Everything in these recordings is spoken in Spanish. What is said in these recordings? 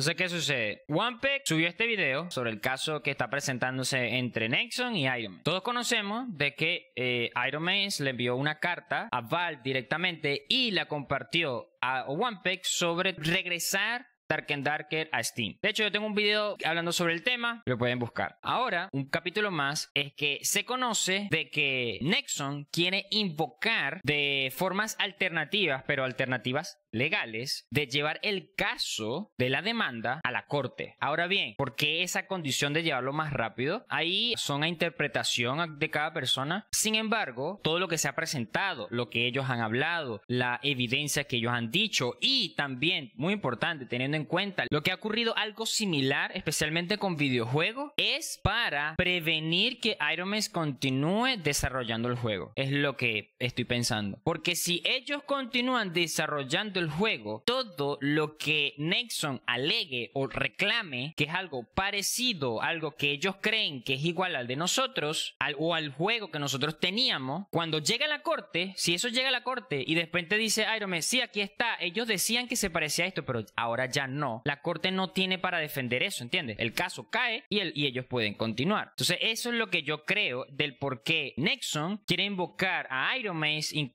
Entonces, ¿qué sucede? OnePeg subió este video sobre el caso que está presentándose entre Nexon y Iron Man. Todos conocemos de que eh, Iron Man le envió una carta a Val directamente y la compartió a OnePeg sobre regresar Dark and Darker a Steam. De hecho, yo tengo un video hablando sobre el tema, lo pueden buscar. Ahora, un capítulo más es que se conoce de que Nexon quiere invocar de formas alternativas, pero alternativas legales de llevar el caso de la demanda a la corte. Ahora bien, ¿por qué esa condición de llevarlo más rápido? Ahí son a interpretación de cada persona. Sin embargo, todo lo que se ha presentado, lo que ellos han hablado, la evidencia que ellos han dicho y también, muy importante, teniendo en cuenta lo que ha ocurrido algo similar, especialmente con videojuegos, es para prevenir que Iron Man continúe desarrollando el juego. Es lo que estoy pensando. Porque si ellos continúan desarrollando el juego, todo lo que Nexon alegue o reclame, que es algo parecido, algo que ellos creen que es igual al de nosotros, al, o al juego que nosotros teníamos, cuando llega a la corte, si eso llega a la corte y de repente dice Iron Man, sí, aquí está, ellos decían que se parecía a esto, pero ahora ya no, la corte no tiene para defender eso, ¿entiendes? El caso cae y, el, y ellos pueden continuar. Entonces, eso es lo que yo creo del por qué Nexon quiere invocar a Iron Man,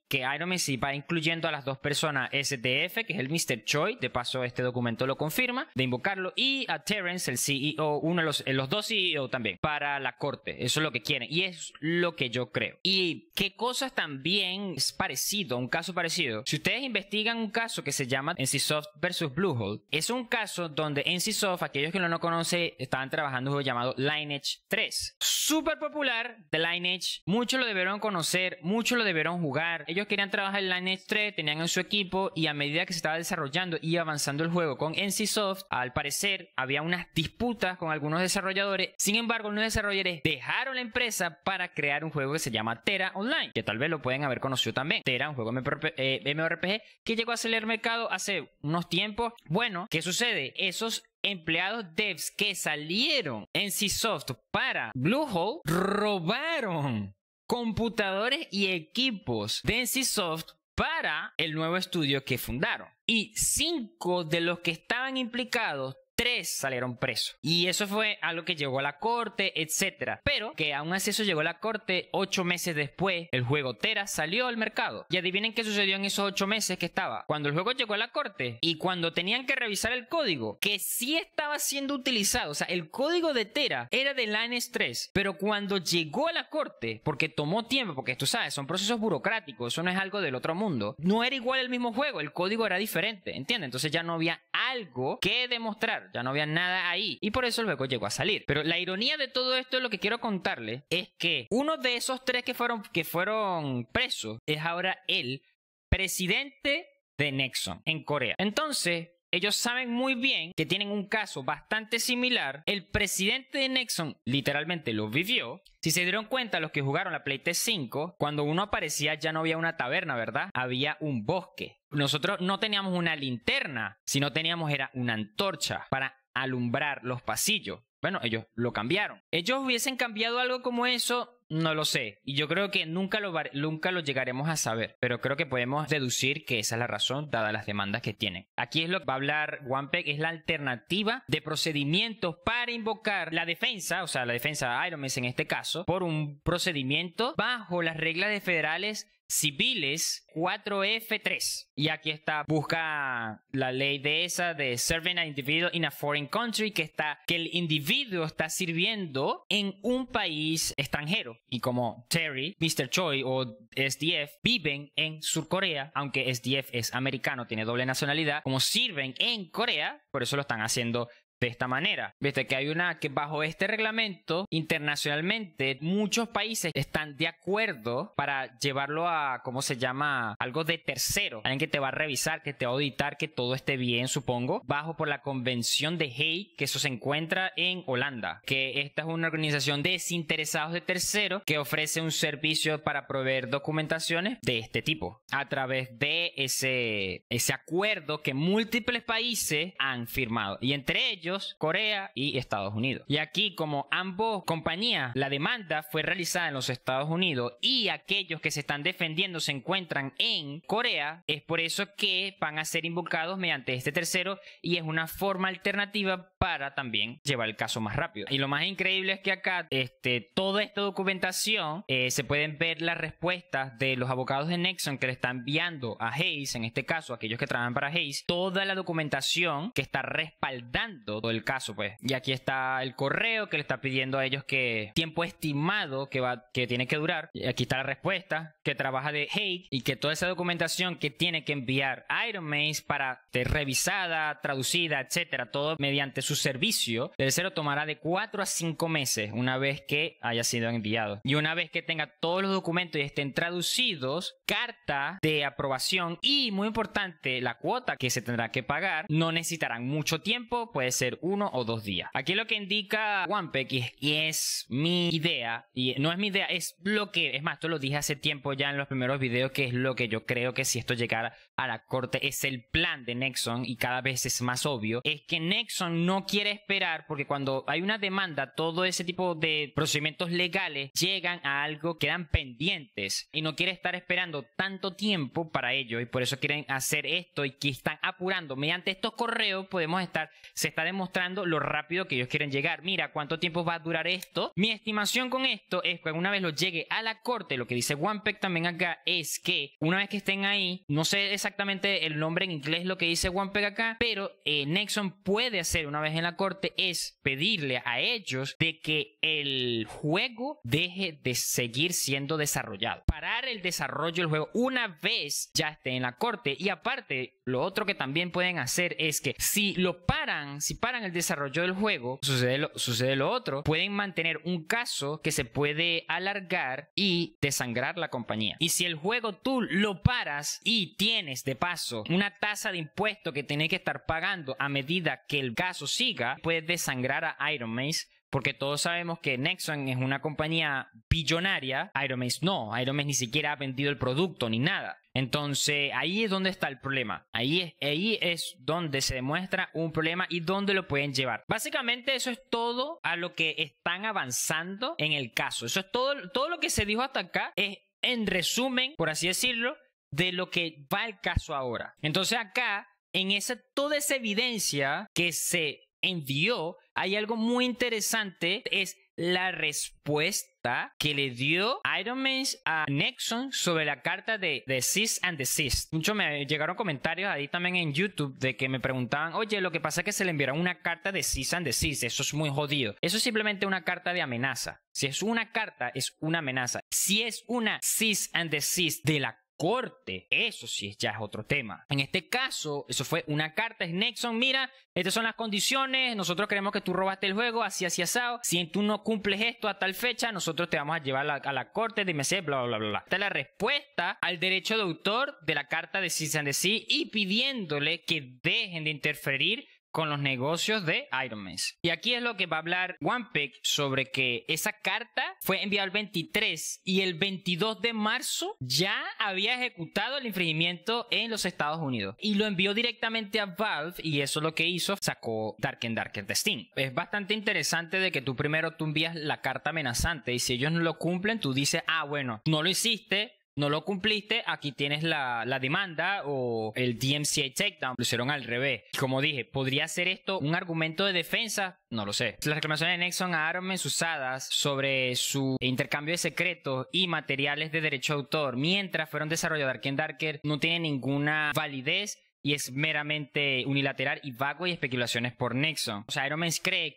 que Iron Man va incluyendo a las dos personas de que es el Mr. Choi, de paso este documento lo confirma, de invocarlo, y a Terence, el CEO, uno de los, eh, los dos CEO también, para la corte. Eso es lo que quieren y es lo que yo creo. Y qué cosas también es parecido, un caso parecido. Si ustedes investigan un caso que se llama NCSoft versus Bluehole, es un caso donde NCSoft, aquellos que no lo conocen, estaban trabajando un juego llamado Lineage 3. Súper popular de Lineage, muchos lo debieron conocer, muchos lo debieron jugar. Ellos querían trabajar en Lineage 3, tenían en su equipo y a medida medida que se estaba desarrollando y avanzando el juego con soft al parecer había unas disputas con algunos desarrolladores. Sin embargo, los desarrolladores dejaron la empresa para crear un juego que se llama Terra Online, que tal vez lo pueden haber conocido también. Terra, un juego mRPG eh, que llegó a salir al mercado hace unos tiempos. Bueno, ¿qué sucede? Esos empleados devs que salieron en soft para Bluehole robaron computadores y equipos de soft para el nuevo estudio que fundaron. Y cinco de los que estaban implicados tres salieron presos. Y eso fue algo que llegó a la corte, etcétera Pero que aún así eso llegó a la corte, ocho meses después, el juego Tera salió al mercado. Y adivinen qué sucedió en esos ocho meses que estaba. Cuando el juego llegó a la corte y cuando tenían que revisar el código, que sí estaba siendo utilizado, o sea, el código de Tera era de Lines 3, pero cuando llegó a la corte, porque tomó tiempo, porque tú sabes, son procesos burocráticos, eso no es algo del otro mundo, no era igual el mismo juego, el código era diferente, ¿entiendes? Entonces ya no había algo que demostrar ya no había nada ahí y por eso luego llegó a salir. Pero la ironía de todo esto, lo que quiero contarle, es que uno de esos tres que fueron, que fueron presos es ahora el presidente de Nexon en Corea. Entonces, ellos saben muy bien que tienen un caso bastante similar. El presidente de Nexon literalmente lo vivió. Si se dieron cuenta los que jugaron la t 5, cuando uno aparecía ya no había una taberna, ¿verdad? Había un bosque. Nosotros no teníamos una linterna, sino teníamos era una antorcha para alumbrar los pasillos. Bueno, ellos lo cambiaron. Ellos hubiesen cambiado algo como eso no lo sé. Y yo creo que nunca lo, nunca lo llegaremos a saber. Pero creo que podemos deducir que esa es la razón, dadas las demandas que tienen. Aquí es lo que va a hablar Wampeg, es la alternativa de procedimientos para invocar la defensa, o sea, la defensa de Iron Man en este caso, por un procedimiento bajo las reglas de federales civiles 4F3. Y aquí está, busca la ley de esa de serving an individual in a foreign country, que está, que el individuo está sirviendo en un país extranjero. Y como Terry, Mr. Choi o SDF viven en Surcorea, aunque SDF es americano, tiene doble nacionalidad, como sirven en Corea, por eso lo están haciendo de esta manera. Viste que hay una que bajo este reglamento internacionalmente muchos países están de acuerdo para llevarlo a, ¿cómo se llama? Algo de tercero. Alguien que te va a revisar, que te va a auditar, que todo esté bien, supongo. Bajo por la convención de Hague, que eso se encuentra en Holanda. Que esta es una organización de desinteresados de tercero que ofrece un servicio para proveer documentaciones de este tipo. A través de ese, ese acuerdo que múltiples países han firmado. Y entre ellos Corea y Estados Unidos. Y aquí como ambos compañías, la demanda fue realizada en los Estados Unidos y aquellos que se están defendiendo se encuentran en Corea, es por eso que van a ser invocados mediante este tercero y es una forma alternativa para también llevar el caso más rápido. Y lo más increíble es que acá este, toda esta documentación eh, se pueden ver las respuestas de los abogados de Nexon que le están enviando a Hayes, en este caso aquellos que trabajan para Hayes, toda la documentación que está respaldando todo, el caso, pues. Y aquí está el correo que le está pidiendo a ellos que tiempo estimado que va, que tiene que durar. Y aquí está la respuesta, que trabaja de Hague y que toda esa documentación que tiene que enviar Iron Maze para ser revisada, traducida, etcétera, todo mediante su servicio el cero tomará de 4 a 5 meses una vez que haya sido enviado. Y una vez que tenga todos los documentos y estén traducidos, carta de aprobación y muy importante, la cuota que se tendrá que pagar no necesitarán mucho tiempo, puede ser uno o dos días. Aquí lo que indica OnePack y, y es mi idea, y no es mi idea, es lo que, es más, esto lo dije hace tiempo ya en los primeros videos, que es lo que yo creo que si esto llegara a la corte es el plan de Nexon y cada vez es más obvio, es que Nexon no quiere esperar porque cuando hay una demanda, todo ese tipo de procedimientos legales llegan a algo, quedan pendientes y no quiere estar esperando tanto tiempo para ello y por eso quieren hacer esto y que están apurando. Mediante estos correos podemos estar, se está mostrando lo rápido que ellos quieren llegar. Mira, ¿cuánto tiempo va a durar esto? Mi estimación con esto es que una vez lo llegue a la corte, lo que dice One Pack también acá es que una vez que estén ahí, no sé exactamente el nombre en inglés lo que dice One Pack acá, pero eh, Nexon puede hacer una vez en la corte es pedirle a ellos de que el juego deje de seguir siendo desarrollado. Parar el desarrollo del juego una vez ya esté en la corte y aparte, lo otro que también pueden hacer es que si lo paran, si paran el desarrollo del juego, sucede lo, sucede lo otro, pueden mantener un caso que se puede alargar y desangrar la compañía. Y si el juego tú lo paras y tienes de paso una tasa de impuesto que tenés que estar pagando a medida que el caso siga, puedes desangrar a Iron Mace porque todos sabemos que Nexon es una compañía billonaria, Maze no, Aeromez ni siquiera ha vendido el producto ni nada. Entonces ahí es donde está el problema, ahí es, ahí es donde se demuestra un problema y donde lo pueden llevar. Básicamente eso es todo a lo que están avanzando en el caso, eso es todo, todo lo que se dijo hasta acá es en resumen, por así decirlo, de lo que va el caso ahora. Entonces acá, en toda esa evidencia que se envió, hay algo muy interesante, es la respuesta que le dio Iron Man a Nexon sobre la carta de Desist and The Desist. Muchos me llegaron comentarios ahí también en YouTube de que me preguntaban, oye, lo que pasa es que se le enviaron una carta de Desist and Desist, eso es muy jodido. Eso es simplemente una carta de amenaza. Si es una carta, es una amenaza. Si es una Cease and Desist de la corte. Eso sí ya es otro tema. En este caso, eso fue una carta. Es Nexon, mira, estas son las condiciones. Nosotros creemos que tú robaste el juego, así, así, asado. Si tú no cumples esto a tal fecha, nosotros te vamos a llevar a la, corte de MC, bla, bla, bla, bla. Esta es la respuesta al derecho de autor de la carta de Cis de sí, y pidiéndole que dejen de interferir con los negocios de Iron Man... Y aquí es lo que va a hablar Pick... sobre que esa carta fue enviada el 23 y el 22 de marzo ya había ejecutado el infringimiento en los Estados Unidos y lo envió directamente a Valve y eso lo que hizo, sacó Dark and Darker Destiny... Es bastante interesante de que tú primero tú envías la carta amenazante y si ellos no lo cumplen, tú dices, ah, bueno, no lo hiciste, no lo cumpliste, aquí tienes la, demanda o el DMCA takedown. Lo hicieron al revés. Como dije, ¿podría ser esto un argumento de defensa? No lo sé. Las reclamaciones de Nexon a armas usadas sobre su intercambio de secretos y materiales de derecho de autor mientras fueron desarrolladas en Darker no tienen ninguna validez y es meramente unilateral y vago y especulaciones por Nexon. O sea, Iron Man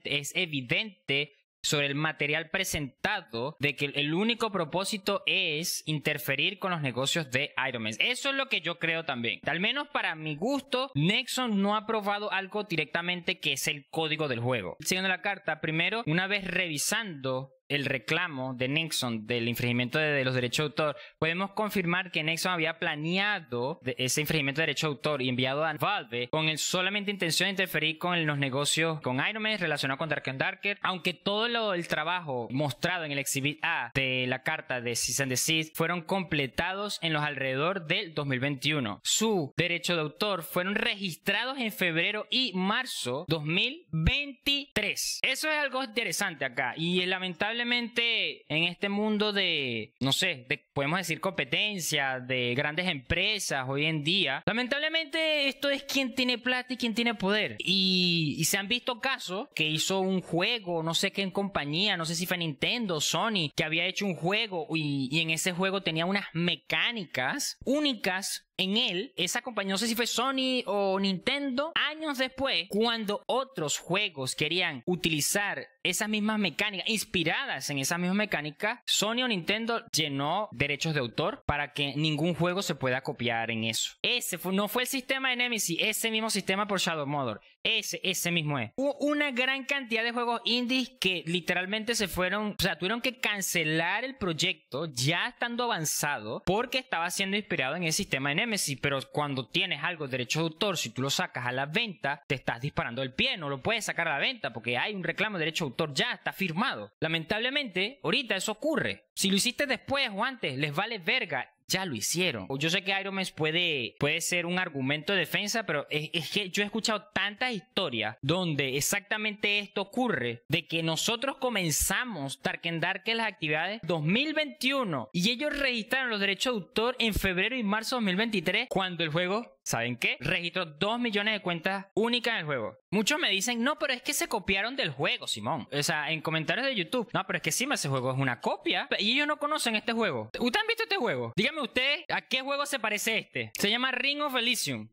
es evidente sobre el material presentado de que el único propósito es interferir con los negocios de Iron Man. Eso es lo que yo creo también. Al menos para mi gusto, Nexon no ha probado algo directamente que es el código del juego. Siguiendo la carta, primero, una vez revisando el reclamo de Nixon del infringimiento de, los derechos de autor, podemos confirmar que Nixon había planeado ese infringimiento de derechos de autor y enviado a Valve con el solamente intención de interferir con los negocios con Iron Man relacionado con Dark and Darker, aunque todo el trabajo mostrado en el Exhibit A de la carta de Season fueron completados en los alrededor del 2021. Su derecho de autor fueron registrados en febrero y marzo 2023. Eso es algo interesante acá y es lamentable lamentablemente en este mundo de, no sé, de, podemos decir competencia, de grandes empresas hoy en día, lamentablemente esto es quien tiene plata y quien tiene poder. Y, se han visto casos que hizo un juego, no sé qué compañía, no sé si fue Nintendo, Sony, que había hecho un juego y, y en ese juego tenía unas mecánicas únicas en él, esa compañía, no sé si fue Sony o Nintendo, años después, cuando otros juegos querían utilizar esas mismas mecánicas, inspiradas en esas mismas mecánicas, Sony o Nintendo llenó derechos de autor para que ningún juego se pueda copiar en eso. Ese fue, no fue el sistema de Nemesis, ese mismo sistema por Shadow motor Ese, ese mismo es. Hubo una gran cantidad de juegos indies que literalmente se fueron, o sea, tuvieron que cancelar el proyecto ya estando avanzado porque estaba siendo inspirado en ese sistema de Nemesis pero cuando tienes algo de derecho de autor, si tú lo sacas a la venta, te estás disparando el pie, no lo puedes sacar a la venta porque hay un reclamo de derecho de autor ya, está firmado. Lamentablemente, ahorita eso ocurre. Si lo hiciste después o antes, les vale verga ya lo hicieron. Yo sé que Iron Man puede, puede ser un argumento de defensa, pero es, que yo he escuchado tantas historias donde exactamente esto ocurre, de que nosotros comenzamos and Dark las actividades 2021 y ellos registraron los derechos de autor en febrero y marzo de 2023 cuando el juego ¿Saben qué? Registró 2 millones de cuentas únicas en el juego. Muchos me dicen, no, pero es que se copiaron del juego, Simón. O sea, en comentarios de YouTube, no, pero es que sí, ese juego es una copia. Y ellos no conocen este juego. ¿Ustedes han visto este juego? Díganme ustedes, ¿a qué juego se parece este? Se llama Ring of Elysium.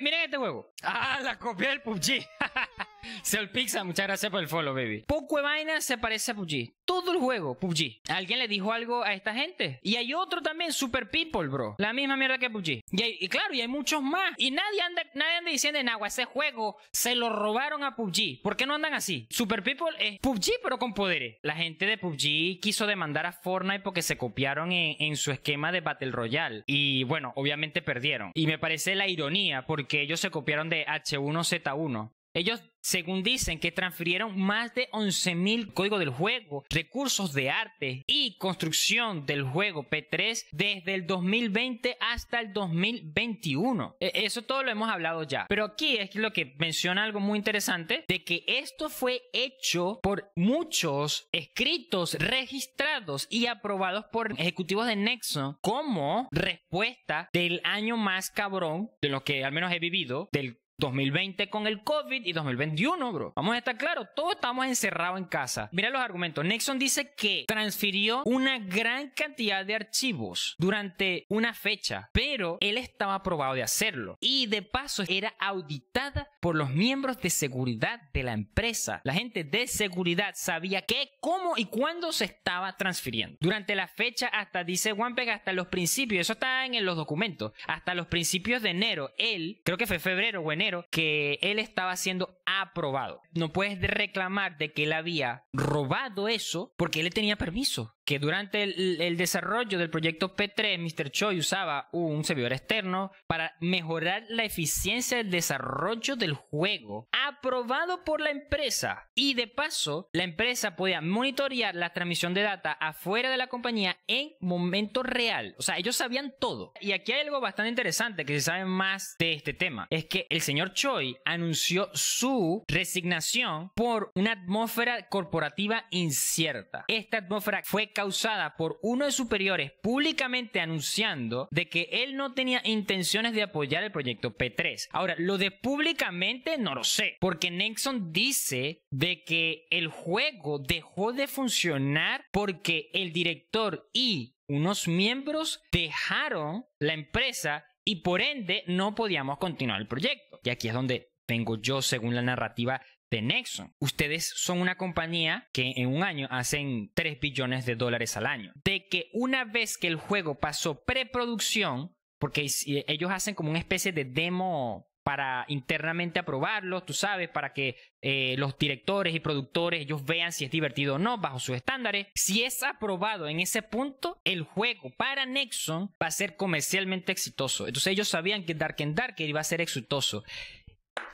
Miren este juego. Ah, la copia del PUBG. Se Pizza, muchas gracias por el follow, baby. Poco vaina se parece a PUBG. Todo el juego, PUBG. Alguien le dijo algo a esta gente. Y hay otro también, Super People, bro. La misma mierda que PUBG. Y, claro, y hay muchos más. Y nadie anda, nadie anda diciendo, en agua, ese juego se lo robaron a PUBG. ¿Por qué no andan así? Super People es PUBG, pero con poderes. La gente de PUBG quiso demandar a Fortnite porque se copiaron en, en su esquema de Battle Royale. Y bueno, obviamente perdieron. Y me parece la ironía, porque que ellos se copiaron de H1Z1. Ellos, según dicen, que transfirieron más de 11.000 códigos del juego, recursos de arte y construcción del juego P3 desde el 2020 hasta el 2021. E, eso todo lo hemos hablado ya. Pero aquí es lo que menciona algo muy interesante, de que esto fue hecho por muchos escritos registrados y aprobados por ejecutivos de Nexon como respuesta del año más cabrón de lo que al menos he vivido, del 2020 con el COVID y 2021, bro. Vamos a estar claros, todos estamos encerrados en casa. Mira los argumentos. Nixon dice que transfirió una gran cantidad de archivos durante una fecha, pero él estaba aprobado de hacerlo. Y de paso era auditada por los miembros de seguridad de la empresa. La gente de seguridad sabía qué, cómo y cuándo se estaba transfiriendo. Durante la fecha hasta, dice Wampeg, hasta los principios, eso está en los documentos, hasta los principios de enero, él, creo que fue febrero o enero, que él estaba siendo aprobado. No puedes reclamar de que él había robado eso porque él tenía permiso. Que durante el, el desarrollo del proyecto P3, Mr. Choi usaba un servidor externo para mejorar la eficiencia del desarrollo del juego, aprobado por la empresa. Y de paso, la empresa podía monitorear la transmisión de data afuera de la compañía en momento real. O sea, ellos sabían todo. Y aquí hay algo bastante interesante que se sabe más de este tema. Es que el señor señor Choi anunció su resignación por una atmósfera corporativa incierta. Esta atmósfera fue causada por uno de superiores públicamente anunciando de que él no tenía intenciones de apoyar el proyecto P3. Ahora, lo de públicamente no lo sé, porque Nexon dice de que el juego dejó de funcionar porque el director y unos miembros dejaron la empresa y por ende no podíamos continuar el proyecto. Y aquí es donde vengo yo según la narrativa de Nexon. Ustedes son una compañía que en un año hacen 3 billones de dólares al año. De que una vez que el juego pasó preproducción, porque eh, ellos hacen como una especie de demo para internamente aprobarlos, tú sabes, para que eh, los directores y productores ellos vean si es divertido o no bajo sus estándares. Si es aprobado en ese punto, el juego para Nexon va a ser comercialmente exitoso. Entonces ellos sabían que Dark and Dark iba a ser exitoso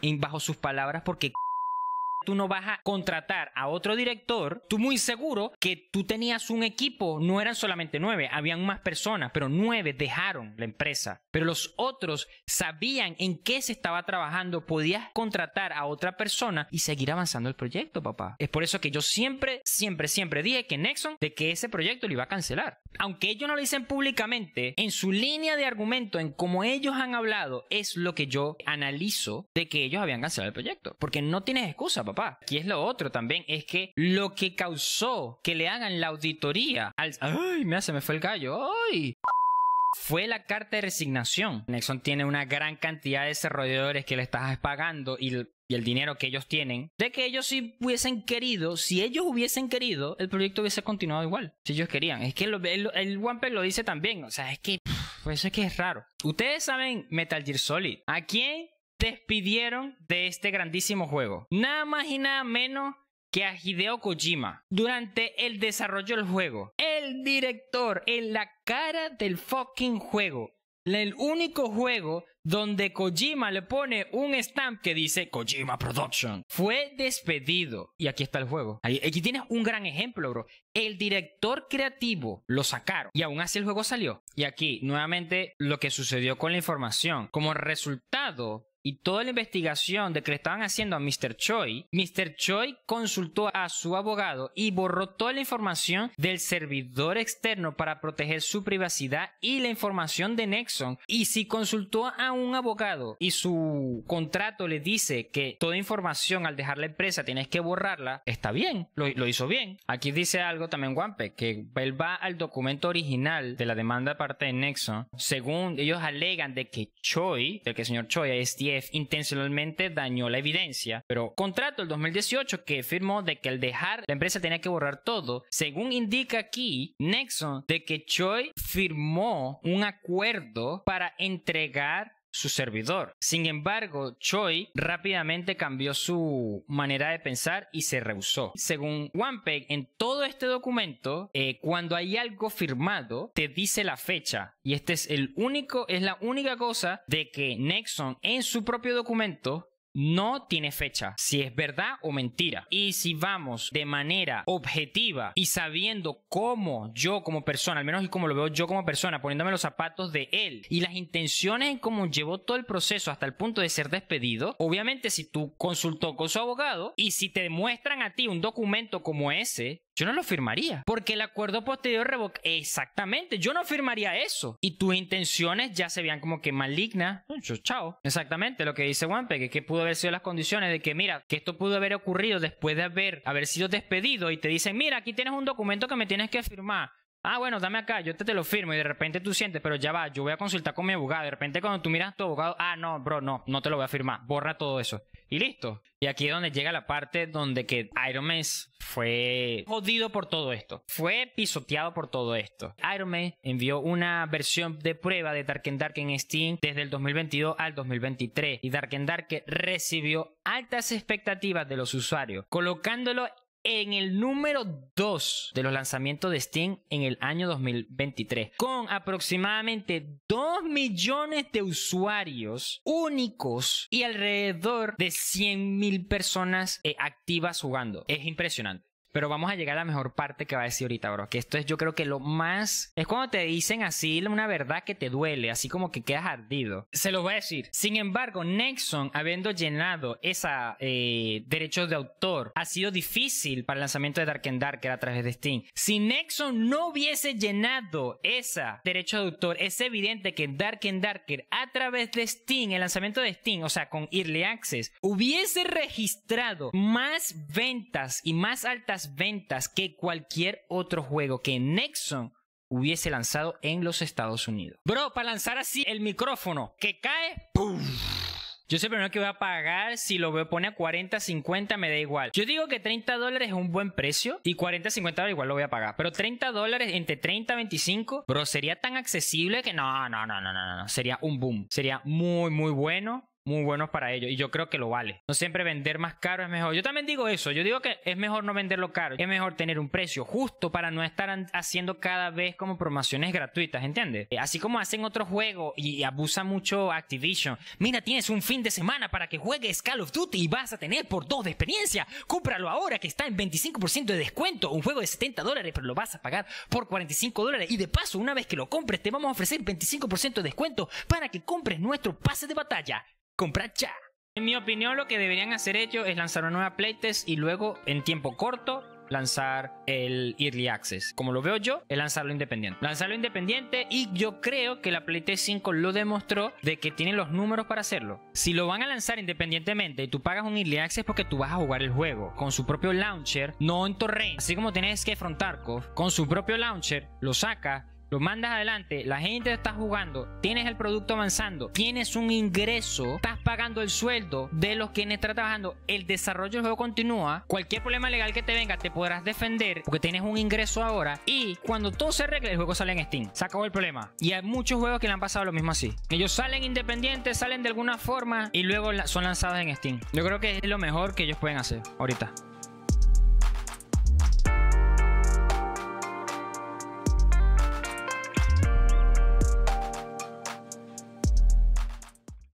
y bajo sus palabras porque tú no vas a contratar a otro director, tú muy seguro que tú tenías un equipo, no eran solamente nueve, habían más personas, pero nueve dejaron la empresa. Pero los otros sabían en qué se estaba trabajando, podías contratar a otra persona y seguir avanzando el proyecto, papá. Es por eso que yo siempre, siempre, siempre dije que Nexon, de que ese proyecto lo iba a cancelar aunque ellos no lo dicen públicamente, en su línea de argumento, en cómo ellos han hablado, es lo que yo analizo de que ellos habían cancelado el proyecto. Porque no tienes excusa, papá. Aquí es lo otro también, es que lo que causó que le hagan la auditoría al... ¡Ay! Me hace, me fue el gallo. ¡Ay! fue la carta de resignación. Nexon tiene una gran cantidad de desarrolladores que le estás pagando y el, dinero que ellos tienen, de que ellos si hubiesen querido, si ellos hubiesen querido, el proyecto hubiese continuado igual, si ellos querían. Es que el, el, lo dice también, o sea, es que eso es que es raro. Ustedes saben Metal Gear Solid. ¿A quién despidieron de este grandísimo juego? Nada más y nada menos que a Kojima durante el desarrollo del juego. El director en la cara del fucking juego. El único juego donde Kojima le pone un stamp que dice Kojima Production. Fue despedido. Y aquí está el juego. Aquí tienes un gran ejemplo, bro. El director creativo lo sacaron y aún así el juego salió. Y aquí, nuevamente, lo que sucedió con la información. Como resultado y toda la investigación de que le estaban haciendo a Mr. Choi, Mr. Choi consultó a su abogado y borró toda la información del servidor externo para proteger su privacidad y la información de Nexon. Y si consultó a un abogado y su contrato le dice que toda información al dejar la empresa tienes que borrarla, está bien, lo, hizo bien. Aquí dice algo también Wampe, que él va al documento original de la demanda parte de Nexon. Según ellos alegan de que Choi, de que el señor Choi es 10 intencionalmente dañó la evidencia, pero contrato el 2018 que firmó de que al dejar la empresa tenía que borrar todo. Según indica aquí Nexon, de que Choi firmó un acuerdo para entregar su servidor. Sin embargo, Choi rápidamente cambió su manera de pensar y se rehusó. Según OnePeg, en todo este documento, eh, cuando hay algo firmado, te dice la fecha. Y este es el único, es la única cosa de que Nexon en su propio documento no tiene fecha, si es verdad o mentira. Y si vamos de manera objetiva y sabiendo cómo yo como persona, al menos y como lo veo yo como persona, poniéndome los zapatos de él y las intenciones en cómo llevó todo el proceso hasta el punto de ser despedido, obviamente si tú consultó con su abogado y si te muestran a ti un documento como ese, yo no lo firmaría, porque el acuerdo posterior revoca. Exactamente, yo no firmaría eso. Y tus intenciones ya se veían como que malignas. chao. Exactamente, lo que dice Wampe, que, que pudo haber sido las condiciones de que, mira, que esto pudo haber ocurrido después de haber, haber sido despedido y te dicen, mira, aquí tienes un documento que me tienes que firmar. Ah, bueno, dame acá, yo te, te lo firmo y de repente tú sientes, pero ya va, yo voy a consultar con mi abogado. De repente cuando tú miras a tu abogado, ah, no, bro, no, no te lo voy a firmar. Borra todo eso. Y listo. Y aquí es donde llega la parte donde que Iron Man fue jodido por todo esto. Fue pisoteado por todo esto. Iron Man envió una versión de prueba de Dark and Dark en Steam desde el 2022 al 2023. Y Dark and Dark recibió altas expectativas de los usuarios, colocándolo en el número 2 de los lanzamientos de Steam en el año 2023, con aproximadamente 2 millones de usuarios únicos y alrededor de 100 mil personas eh, activas jugando. Es impresionante. Pero vamos a llegar a la mejor parte que va a decir ahorita, bro. Que esto es, yo creo que lo más. Es cuando te dicen así una verdad que te duele, así como que quedas ardido. Se los voy a decir. Sin embargo, Nexon, habiendo llenado esa Derecho derechos de autor, ha sido difícil para el lanzamiento de Dark and Darker a través de Steam. Si Nexon no hubiese llenado esa derecho de autor, es evidente que Dark and Darker a través de Steam, el lanzamiento de Steam, o sea, con Early Access, hubiese registrado más ventas y más altas ventas que cualquier otro juego que Nexon hubiese lanzado en los Estados Unidos. Bro, para lanzar así el micrófono que cae, Yo sé primero que voy a pagar, si lo veo pone a 40, 50, me da igual. Yo digo que 30 dólares es un buen precio y 40, 50 igual lo voy a pagar. Pero 30 dólares entre 30, 25, bro, sería tan accesible que no, no, no, no, no, no. Sería un boom. Sería muy, muy bueno muy buenos para ellos y yo creo que lo vale. No siempre vender más caro es mejor. Yo también digo eso, yo digo que es mejor no venderlo caro, es mejor tener un precio justo para no estar haciendo cada vez como promociones gratuitas, ¿entiendes? Eh, así como hacen otros juegos y abusa mucho Activision. Mira, tienes un fin de semana para que juegues Call of Duty y vas a tener por dos de experiencia. Cúpralo ahora que está en 25% de descuento, un juego de 70 dólares, pero lo vas a pagar por 45 dólares y de paso, una vez que lo compres, te vamos a ofrecer 25% de descuento para que compres nuestro pase de batalla comprar ya. En mi opinión, lo que deberían hacer ellos es lanzar una nueva playtest y luego, en tiempo corto, lanzar el Early Access. Como lo veo yo, es lanzarlo independiente. Lanzarlo independiente y yo creo que la Playtest 5 lo demostró de que tienen los números para hacerlo. Si lo van a lanzar independientemente y tú pagas un Early Access porque tú vas a jugar el juego con su propio launcher, no en torrent. Así como tienes que afrontar con su propio launcher, lo saca lo mandas adelante, la gente está jugando, tienes el producto avanzando, tienes un ingreso, estás pagando el sueldo de los quienes están trabajando, el desarrollo del juego continúa, cualquier problema legal que te venga te podrás defender porque tienes un ingreso ahora y cuando todo se arregle el juego sale en Steam, se acabó el problema. Y hay muchos juegos que le han pasado lo mismo así. Ellos salen independientes, salen de alguna forma y luego son lanzados en Steam. Yo creo que es lo mejor que ellos pueden hacer ahorita.